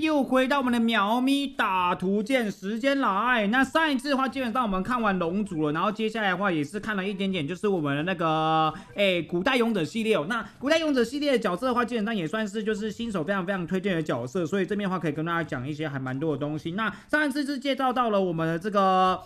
又回到我们的喵咪打图鉴时间来。那上一次的话，基本上我们看完龙族了，然后接下来的话也是看了一点点，就是我们的那个哎古代勇者系列哦。那古代勇者系列的角色的话，基本上也算是就是新手非常非常推荐的角色，所以这边的话可以跟大家讲一些还蛮多的东西。那上一次是介绍到了我们的这个。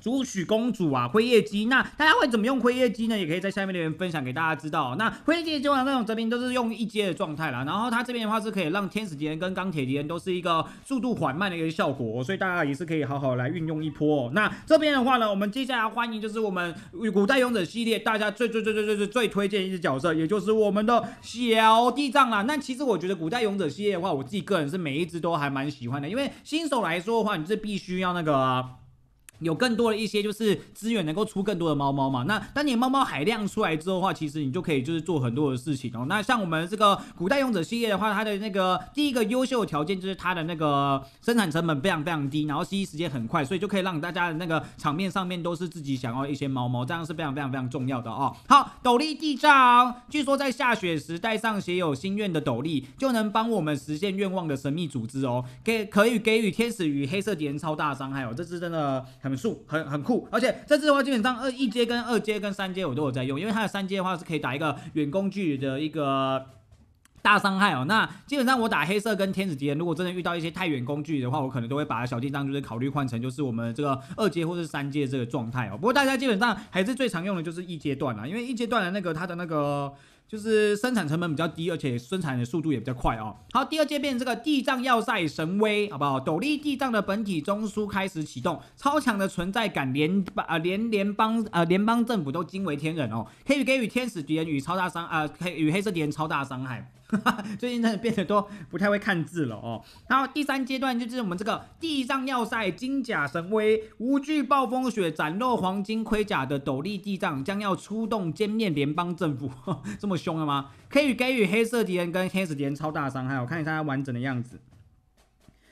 朱许公主啊，辉夜姬，那大家会怎么用辉夜姬呢？也可以在下面留言分享给大家知道。那辉夜姬基本上那种这边都是用一阶的状态啦，然后它这边的话是可以让天使敌人跟钢铁敌人都是一个速度缓慢的一个效果，所以大家也是可以好好来运用一波。那这边的话呢，我们接下来欢迎就是我们古代勇者系列大家最最最最最最最推荐一只角色，也就是我们的小地藏啦。那其实我觉得古代勇者系列的话，我自己个人是每一只都还蛮喜欢的，因为新手来说的话，你是必须要那个。有更多的一些就是资源能够出更多的猫猫嘛？那当你猫猫海量出来之后的话，其实你就可以就是做很多的事情哦。那像我们这个古代勇者系列的话，它的那个第一个优秀条件就是它的那个生产成本非常非常低，然后吸 T 时间很快，所以就可以让大家的那个场面上面都是自己想要一些猫猫，这样是非常非常非常重要的哦。好，斗笠地藏，据说在下雪时戴上写有心愿的斗笠，就能帮我们实现愿望的神秘组织哦。给可以给予天使与黑色敌人超大伤害，哦，这是真的很。很素很很酷，而且这次的话，基本上二一阶跟二阶跟三阶我都有在用，因为它的三阶的话是可以打一个远攻距的一个。大伤害哦，那基本上我打黑色跟天使敌人，如果真的遇到一些太远工具的话，我可能都会把小地当就是考虑换成就是我们这个二阶或者三阶这个状态哦。不过大家基本上还是最常用的就是一阶段了，因为一阶段的那个它的那个就是生产成本比较低，而且生产的速度也比较快哦。好，第二阶变这个地藏要塞神威好不好？斗笠地藏的本体中枢开始启动，超强的存在感，连呃连连邦呃联邦政府都惊为天人哦。可以给予天使敌人与超大伤啊以与黑色敌人超大伤害。最近真的变得都不太会看字了哦。然后第三阶段就是我们这个地藏要塞，金甲神威，无惧暴风雪，斩落黄金盔甲的斗笠地藏将要出动歼灭联邦政府，这么凶了吗？可以给予黑色敌人跟黑色敌人超大伤害。我看一下它完整的样子。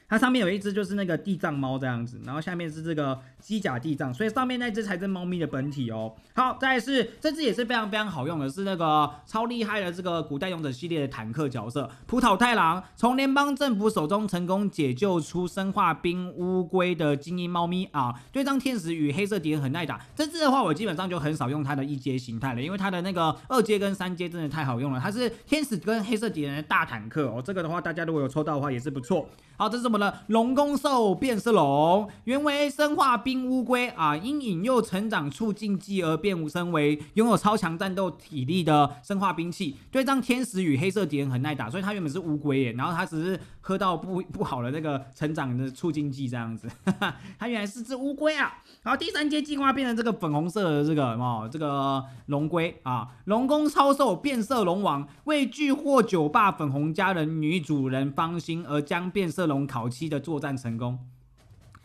它上面有一只就是那个地藏猫这样子，然后下面是这个机甲地藏，所以上面那只才是猫咪的本体哦。好，再是这只也是非常非常好用的，是那个超厉害的这个古代勇者系列的坦克角色葡萄太郎，从联邦政府手中成功解救出生化兵乌龟的精英猫咪啊，对张天使与黑色敌人很耐打。这只的话我基本上就很少用它的一阶形态了，因为它的那个二阶跟三阶真的太好用了，它是天使跟黑色敌人的大坦克哦。这个的话大家如果有抽到的话也是不错。好，这是我们。龙宫兽变色龙，原为生化冰乌龟啊，因引诱成长促进剂而变身为拥有超强战斗体力的生化兵器，对让天使与黑色敌人很耐打，所以它原本是乌龟耶，然后它只是喝到不不好的那个成长的促进剂这样子，它原来是只乌龟啊。然后第三阶进化变成这个粉红色的这个哦，这个龙龟啊，龙宫超兽变色龙王为据获酒吧粉红佳人女主人芳心而将变色龙烤。期的作战成功，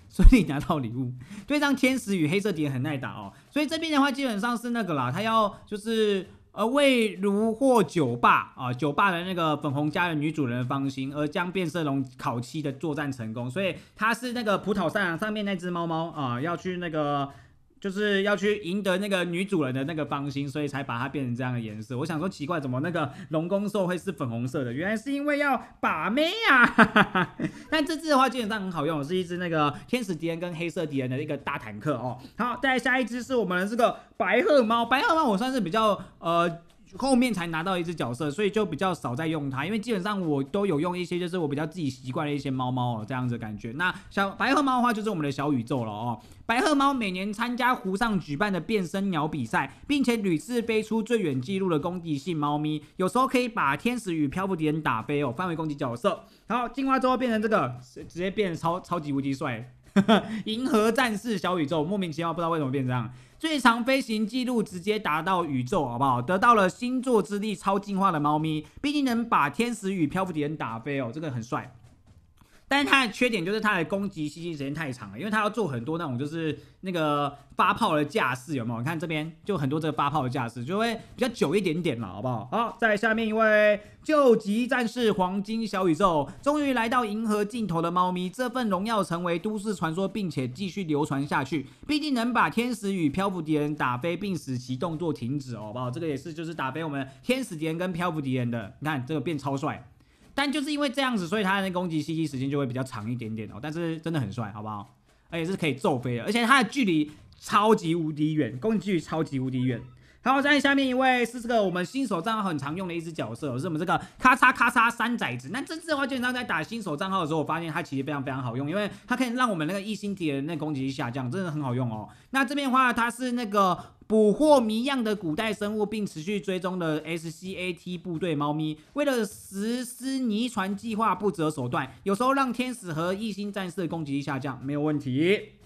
顺利拿到礼物。对以天使与黑色敌人很耐打哦。所以这边的话，基本上是那个啦，他要就是呃为如获酒吧啊酒吧的那个粉红家的女主人的芳心，而将变色龙烤漆的作战成功。所以他是那个葡萄上上面那只猫猫啊，要去那个。就是要去赢得那个女主人的那个芳心，所以才把它变成这样的颜色。我想说奇怪，怎么那个龙宫兽会是粉红色的？原来是因为要把妹啊！但这只的话基本上很好用，是一只那个天使敌人跟黑色敌人的一个大坦克哦。好，再下一只是我们的这个白鹤猫。白鹤猫我算是比较呃。后面才拿到一只角色，所以就比较少在用它，因为基本上我都有用一些，就是我比较自己习惯的一些猫猫哦，这样子感觉。那小白鹤猫的话，就是我们的小宇宙了哦。白鹤猫每年参加湖上举办的变身鸟比赛，并且屡次飞出最远记录的功底性猫咪，有时候可以把天使与漂浮敌人打飞哦，范围攻击角色。然后进化之后变成这个，直接变超超级无敌帅。银河战士小宇宙，莫名其妙，不知道为什么变这样。最长飞行记录直接达到宇宙，好不好？得到了星座之力，超进化的猫咪，毕竟能把天使与漂浮敌人打飞哦，这个很帅。但是它的缺点就是它的攻击吸气时间太长了，因为它要做很多那种就是那个发炮的架势，有没有？你看这边就很多这个发炮的架势，就会比较久一点点了，好不好？好，再下面一位救急战士黄金小宇宙，终于来到银河尽头的猫咪，这份荣耀成为都市传说，并且继续流传下去。毕竟能把天使与漂浮敌人打飞，并使其动作停止，好不好？这个也是就是打飞我们天使敌人跟漂浮敌人的，你看这个变超帅。但就是因为这样子，所以他的攻击 CD 时间就会比较长一点点哦。但是真的很帅，好不好？而且是可以揍飞的，而且它的距离超级无敌远，攻击距离超级无敌远。然后在下面一位是这个我们新手账号很常用的一只角色，是我们这个咔嚓咔嚓三崽子。那这只的话，就平常在打新手账号的时候，我发现它其实非常非常好用，因为它可以让我们那个异星体的那攻击下降，真的很好用哦。那这边的话，它是那个捕获谜样的古代生物并持续追踪的 S C A T 部队猫咪，为了实施遗传计划不择手段，有时候让天使和异星战士攻击力下降，没有问题。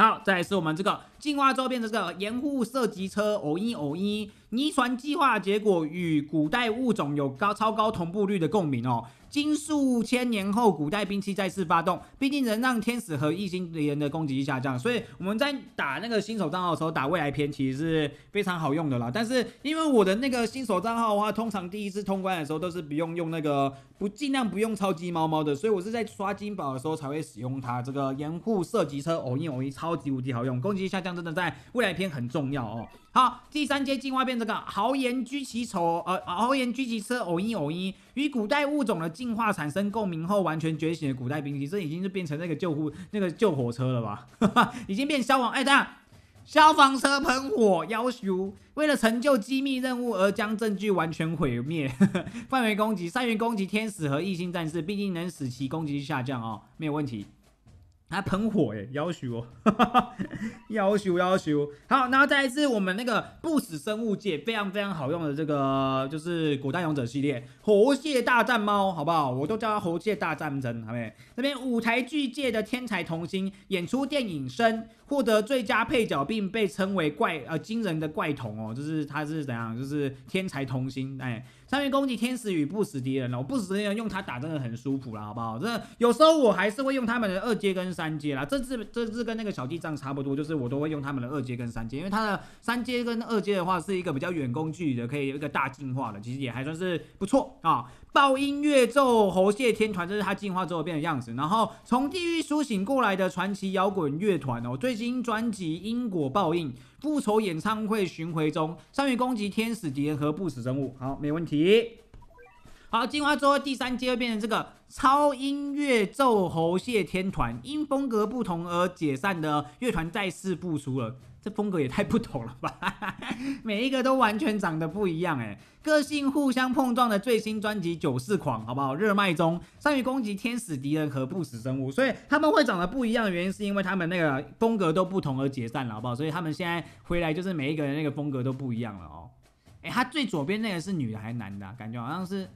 好，再来是我们这个进化周边的这个掩护射击车，偶一偶一。遗传计划结果与古代物种有高超高同步率的共鸣哦。经数千年后，古代兵器再次发动，毕竟能让天使和异星人的攻击力下降，所以我们在打那个新手账号的时候，打未来篇其实是非常好用的啦。但是因为我的那个新手账号的话，通常第一次通关的时候都是不用用那个，不尽量不用超级猫猫的，所以我是在刷金宝的时候才会使用它这个掩护射击车偶因偶遇，超级无敌好用，攻击下降真的在未来篇很重要哦。好，第三阶进化变。这个豪言狙击手，呃，豪言狙击车，偶一偶一，与古代物种的进化产生共鸣后完全觉醒的古代兵器，这已经是变成那个救护那个救火车了吧？已经变消防哎，等下消防车喷火妖求为了成就机密任务而将证据完全毁灭，范围攻击，三元攻击天使和异星战士，必定能使其攻击下降哦，没有问题。还喷火诶，妖修哦，妖修妖修，好，然后再一次我们那个不死生物界非常非常好用的这个，就是古代勇者系列，猴蟹大战猫，好不好？我都叫它猴蟹大战针，好没？这边舞台剧界的天才童星，演出电影声，获得最佳配角，并被称为怪呃惊人的怪童哦，就是他是怎样，就是天才童星哎。三元攻击天使与不死敌人了，我不死敌人用它打真的很舒服了，好不好？这有时候我还是会用他们的二阶跟三阶啦，这次这次跟那个小地藏差不多，就是我都会用他们的二阶跟三阶，因为它的三阶跟二阶的话是一个比较远攻距离的，可以有一个大进化的，其实也还算是不错啊。暴音乐奏猴蟹天团，这是他进化之后变的样子。然后从地狱苏醒过来的传奇摇滚乐团哦，最新专辑《因果报应》复仇演唱会巡回中，善于攻击天使敌人和不死生物。好，没问题。好，金花桌第三阶会变成这个超音乐奏喉蟹天团，因风格不同而解散的乐团再次复出了。这风格也太不同了吧，每一个都完全长得不一样哎，个性互相碰撞的最新专辑《九四狂》，好不好？热卖中，善于攻击天使敌人和不死生物，所以他们会长得不一样的原因是因为他们那个风格都不同而解散了，好不好？所以他们现在回来就是每一个人那个风格都不一样了哦。哎，他最左边那个是女的还是男的？感觉好像是。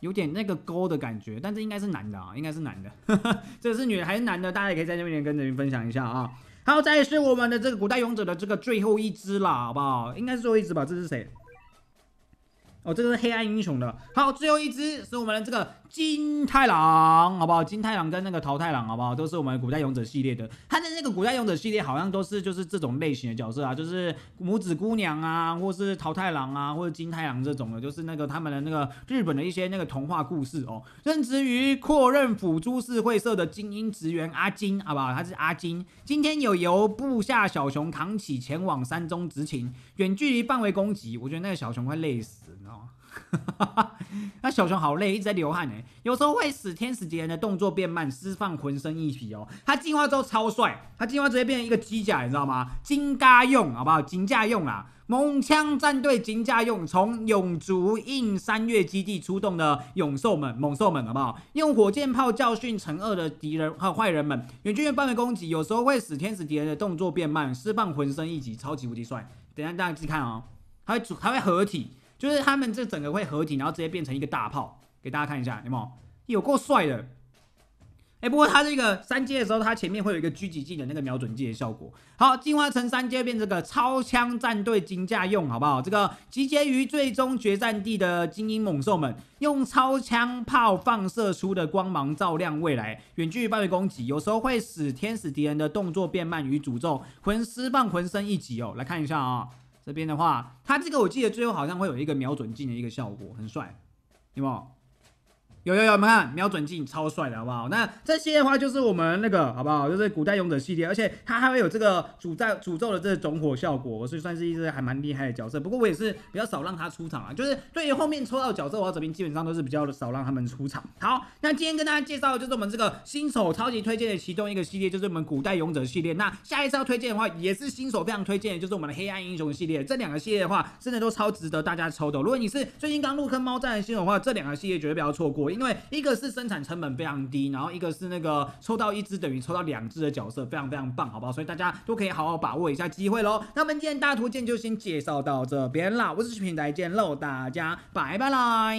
有点那个勾的感觉，但这应该是男的啊，应该是男的。这是女的还是男的？大家也可以在那边跟咱们分享一下啊。好，再是我们的这个古代勇者的这个最后一只啦，好不好？应该是最后一只吧？这是谁？哦，这个是黑暗英雄的。好，最后一只是我们的这个金太郎，好不好？金太郎跟那个桃太郎，好不好？都是我们古代勇者系列的。他的那个古代勇者系列好像都是就是这种类型的角色啊，就是拇指姑娘啊，或是桃太郎啊，或者金太郎这种的，就是那个他们的那个日本的一些那个童话故事哦。任职于阔任辅株式会社的精英职员阿金，好不好？他是阿金，今天有由部下小熊扛起前往山中执勤，远距离范围攻击，我觉得那个小熊快累死了。那小熊好累，一直在流汗哎。有时候会使天使敌人的动作变慢，释放浑身一击哦。它进化之后超帅，它进化直接变成一个机甲，你知道吗？金嘎用好不好？金甲用啊，猛枪战队金甲用，从永足印山月基地出动的勇兽们、猛兽们好不好？用火箭炮教训惩恶的敌人和坏人们，远距离范围攻击。有时候会使天使敌人的动作变慢，释放浑身一击，超级无敌帅！等下大家自己看哦，它会组，它会合体。就是他们这整个会合体，然后直接变成一个大炮，给大家看一下，有没有？有够帅的！哎，不过它这个三阶的时候，它前面会有一个狙击技的那个瞄准镜的效果。好，进化成三阶变这个超枪战队金架用，好不好？这个集结于最终决战地的精英猛兽们，用超枪炮放射出的光芒照亮未来，远距离范围攻击，有时候会使天使敌人的动作变慢与诅咒，魂丝放浑身一击哦，来看一下啊。这边的话，它这个我记得最后好像会有一个瞄准镜的一个效果，很帅，有有？有有有，我们看瞄准镜超帅的，好不好？那这些的话就是我们那个，好不好？就是古代勇者系列，而且它还会有这个诅咒诅咒的这种火效果，所以算是一只还蛮厉害的角色。不过我也是比较少让他出场啊，就是对于后面抽到角色，我这边基本上都是比较少让他们出场。好，那今天跟大家介绍就是我们这个新手超级推荐的其中一个系列，就是我们古代勇者系列。那下一次要推荐的话，也是新手非常推荐，就是我们的黑暗英雄系列。这两个系列的话，真的都超值得大家抽的。如果你是最近刚入坑猫战的新手的话，这两个系列绝对不要错过。因为一个是生产成本非常低，然后一个是那个抽到一只等于抽到两只的角色，非常非常棒，好不好？所以大家都可以好好把握一下机会喽。那我们今天大图鉴就先介绍到这边啦，我是平台见喽，大家拜拜啦。